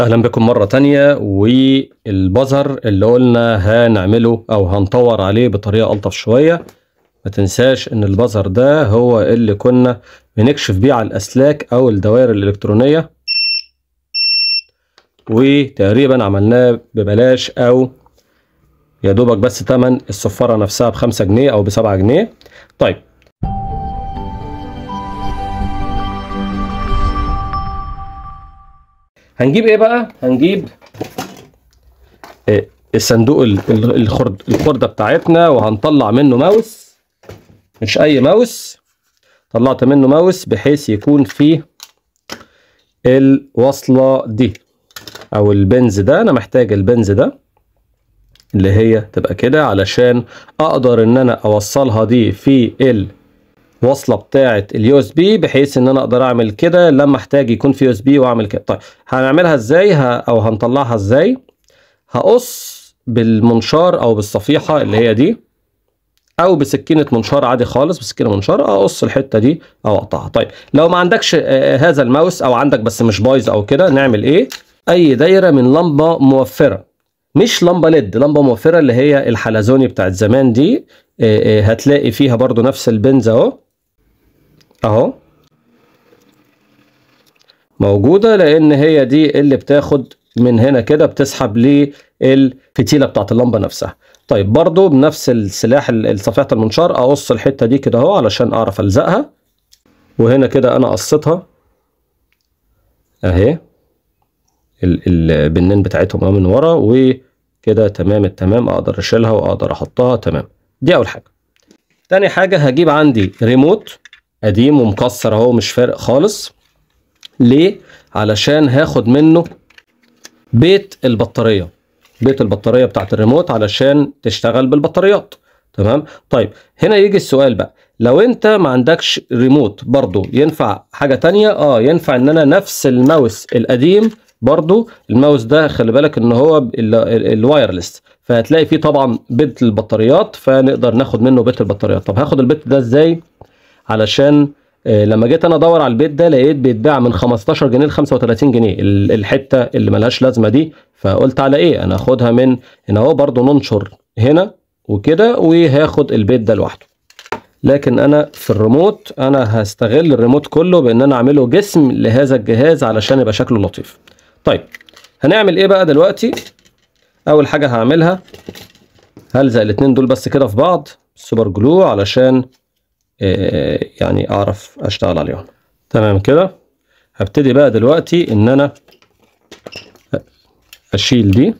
اهلا بكم مره تانية والبزر اللي قلنا هنعمله او هنطور عليه بطريقه الطف شويه ما تنساش ان البزر ده هو اللي كنا بنكشف بيه على الاسلاك او الدوائر الالكترونيه وتقريبا عملناه ببلاش او يا دوبك بس تمن الصفاره نفسها بخمسة جنيه او بسبعة جنيه طيب هنجيب ايه بقى هنجيب إيه؟ الصندوق الخرد الخرده بتاعتنا وهنطلع منه ماوس مش اي ماوس طلعت منه ماوس بحيث يكون فيه الوصله دي او البنز ده انا محتاج البنز ده اللي هي تبقى كده علشان اقدر ان انا اوصلها دي في ال وصله بتاعه اليو اس بي بحيث ان انا اقدر اعمل كده لما احتاج يكون في يو اس بي واعمل كده طيب هنعملها ازاي او هنطلعها ازاي هقص بالمنشار او بالصفيحه اللي هي دي او بسكينه منشار عادي خالص بسكينه منشار اقص الحته دي او اقطعها طيب لو ما عندكش آه، آه، هذا الماوس او عندك بس مش بايظ او كده نعمل ايه اي دايره من لمبه موفره مش لمبه ليد لمبه موفره اللي هي الحلزوني بتاعت زمان دي آه، هتلاقي فيها برضو نفس البنز اهو اهو موجودة لان هي دي اللي بتاخد من هنا كده بتسحب للفتيلة بتاعة اللمبة نفسها طيب برضو بنفس السلاح صفيحة المنشار اقص الحتة دي كده اهو علشان اعرف الزقها وهنا كده انا قصيتها اهي البنين بتاعتهم من ورا وكده تمام التمام اقدر اشيلها واقدر احطها تمام دي اول حاجه تاني حاجه هجيب عندي ريموت قديم ومكسر اهو مش فارق خالص ليه علشان هاخد منه بيت البطاريه بيت البطاريه بتاعت الريموت علشان تشتغل بالبطاريات تمام طيب هنا يجي السؤال بقى لو انت ما عندكش ريموت برضو ينفع حاجه تانية اه ينفع ان انا نفس الماوس القديم برضو الماوس ده خلي بالك ان هو الوايرلس فهتلاقي فيه طبعا بيت البطاريات فنقدر ناخد منه بيت البطاريات طب هاخد البيت ده ازاي علشان آه، لما جيت انا ادور على البيت ده لقيت بيتباع من 15 جنيه ل 35 جنيه الحته اللي ملهاش لازمه دي فقلت على ايه انا اخدها من هنا اهو برده ننشر هنا وكده وهاخد البيت ده لوحده لكن انا في الريموت انا هستغل الريموت كله بان انا اعمله جسم لهذا الجهاز علشان يبقى شكله لطيف طيب هنعمل ايه بقى دلوقتي اول حاجه هعملها هلزق الاثنين دول بس كده في بعض سوبر جلو علشان آه، يعني اعرف اشتغل عليهم تمام كده هبتدي بقى دلوقتي ان انا اشيل دي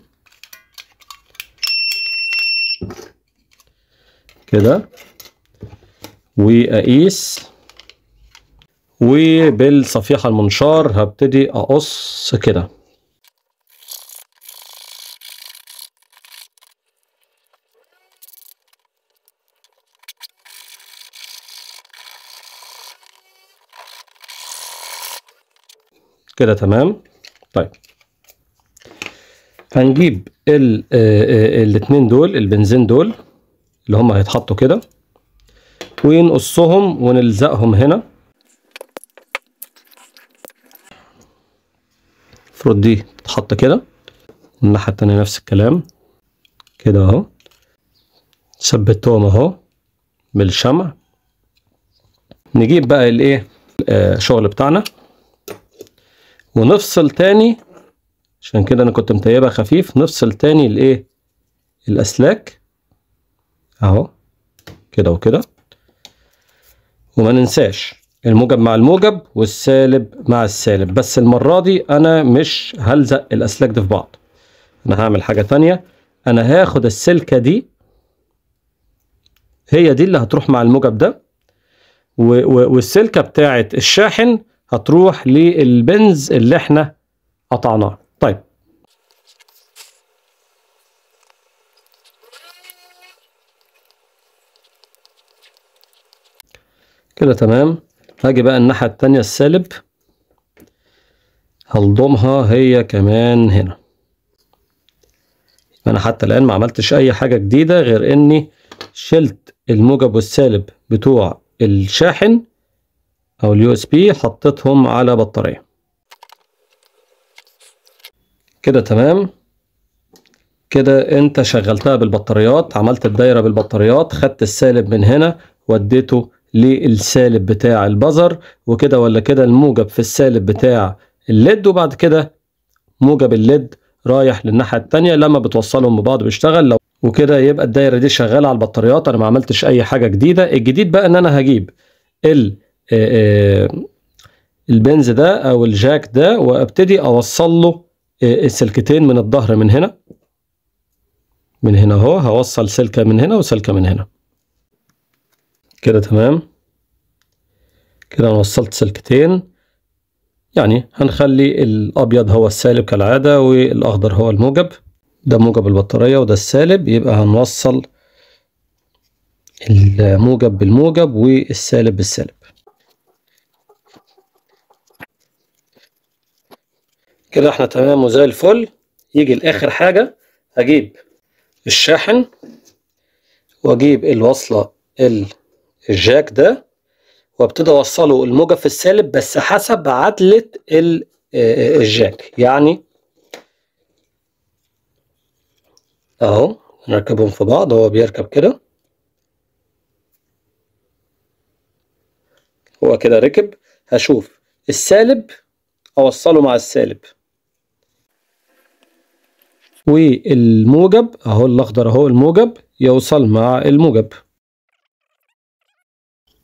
كده واقيس وبالصفيحه المنشار هبتدي اقص كده كده تمام طيب هنجيب آه، آه، الاثنين دول البنزين دول اللي هم هيتحطوا كده ونقصهم ونلزقهم هنا المفروض دي تتحط كده الناحية التانية نفس الكلام كده اهو ثبتهم اهو بالشمع نجيب بقى الايه الشغل آه، بتاعنا ونفصل تاني عشان كده انا كنت متيبها خفيف نفصل تاني الايه الاسلاك اهو كده وكده وما ننساش الموجب مع الموجب والسالب مع السالب بس المرة دي انا مش هلزق الاسلاك دي في بعض انا هعمل حاجة تانية انا هاخد السلكة دي هي دي اللي هتروح مع الموجب ده والسلكة بتاعة الشاحن هتروح للبنز اللي احنا قطعناه طيب كده تمام هاجي بقى الناحية التانية السالب هلضمها هي كمان هنا انا حتى الان ما عملتش اي حاجة جديدة غير اني شلت الموجب والسالب بتوع الشاحن او اليو اس بي حطيتهم على بطارية كده تمام كده انت شغلتها بالبطاريات عملت الدايرة بالبطاريات خدت السالب من هنا وديته للسالب بتاع البزر وكده ولا كده الموجب في السالب بتاع الليد وبعد كده موجب الليد رايح للناحية التانية لما بتوصلهم ببعض بيشتغل لو وكده يبقى الدايرة دي شغالة على البطاريات انا ما عملتش اي حاجة جديدة الجديد بقى ان انا هجيب ال آه، آه، البنز ده او الجاك ده وابتدي اوصل له آه، السلكتين من الظهر من هنا من هنا اهو هوصل سلكه من هنا وسلكه من هنا كده تمام كده انا وصلت سلكتين يعني هنخلي الابيض هو السالب كالعاده والاخضر هو الموجب ده موجب البطاريه وده السالب يبقى هنوصل الموجب بالموجب والسالب بالسالب كده احنا تمام وزي الفل يجي لاخر حاجه اجيب الشاحن واجيب الوصله الجاك ده وابتدي اوصله الموجه في السالب بس حسب عدله آه، الجاك يعني اهو نركبهم في بعض هو بيركب كده هو كده ركب هشوف السالب اوصله مع السالب والموجب اهو الاخضر اهو الموجب يوصل مع الموجب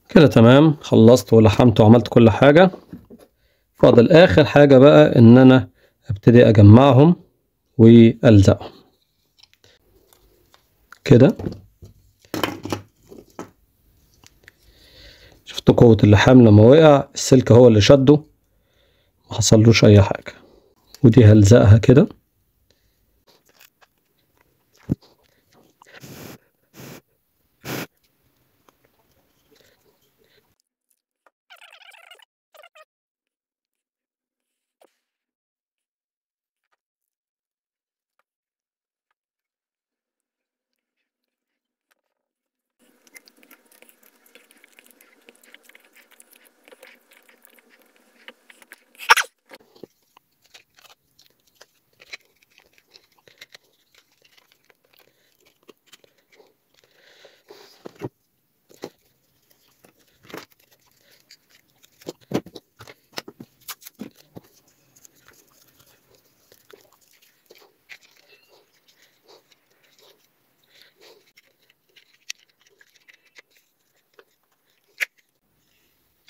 كده تمام خلصت ولحمت وعملت كل حاجة فاضل اخر حاجة بقى ان انا ابتدي اجمعهم والزقهم كده شفتوا قوة اللحام لما وقع السلك هو اللي شده محصلوش اي حاجة ودي هلزقها كده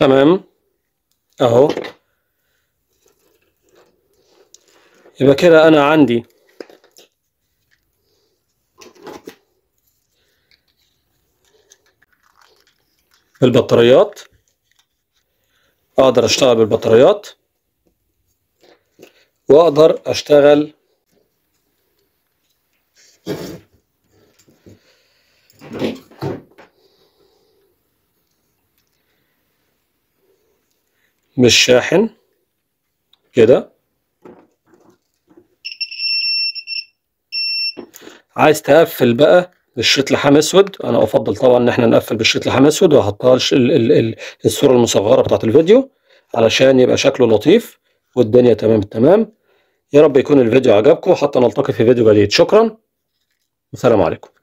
تمام اهو يبقى كده انا عندي البطاريات اقدر اشتغل بالبطاريات واقدر اشتغل مش شاحن كده عايز تقفل بقى بالشريط لحام اسود انا افضل طبعا ان احنا نقفل بالشريط لحام اسود وهحطها الصوره المصغره بتاعت الفيديو علشان يبقى شكله لطيف والدنيا تمام التمام يا رب يكون الفيديو عجبكم حتى نلتقي في فيديو جديد شكرا والسلام عليكم